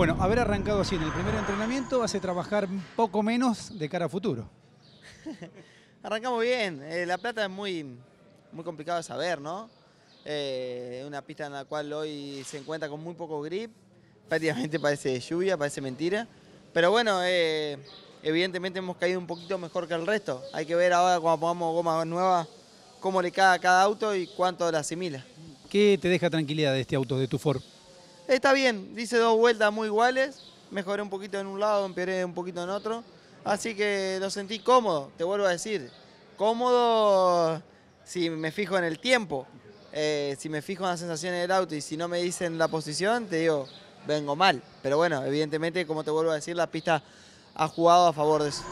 Bueno, haber arrancado así en el primer entrenamiento hace trabajar poco menos de cara a futuro. Arrancamos bien. Eh, la plata es muy, muy complicado de saber, ¿no? Eh, una pista en la cual hoy se encuentra con muy poco grip. Prácticamente parece lluvia, parece mentira. Pero bueno, eh, evidentemente hemos caído un poquito mejor que el resto. Hay que ver ahora cuando pongamos goma nueva cómo le cae a cada auto y cuánto la asimila. ¿Qué te deja tranquilidad de este auto, de tu Ford? Está bien, dice dos vueltas muy iguales, mejoré un poquito en un lado, empeoré un poquito en otro, así que lo sentí cómodo, te vuelvo a decir, cómodo si me fijo en el tiempo, eh, si me fijo en las sensaciones del auto y si no me dicen la posición, te digo, vengo mal, pero bueno, evidentemente, como te vuelvo a decir, la pista ha jugado a favor de eso.